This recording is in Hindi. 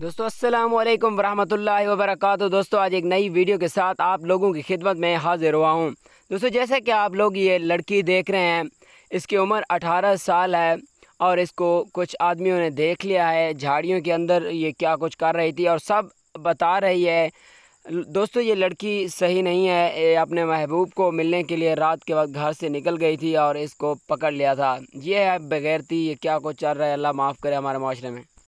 दोस्तों अस्सलाम वालेकुम वरहमतुल्लाहि वबरकatuह दोस्तों आज एक नई वीडियो के साथ आप लोगों की खिदमत में हाजिर हुआ हूँ दोस्तों जैसे कि आप लोग ये लड़की देख रहे हैं इसकी उम्र 18 साल है और इसको कुछ आदमियों ने देख लिया है झाड़ियों के अंदर ये क्या कुछ कर रही थी और सब बता रही है दोस्तों ये लड़की सही नहीं है ये अपने महबूब को मिलने के लिए रात के वक्त घर से निकल गई थी और इसको पकड़ लिया था ये है बगैरती ये क्या कुछ चल रहा है अल्लाह माफ़ करे हमारे माशरे में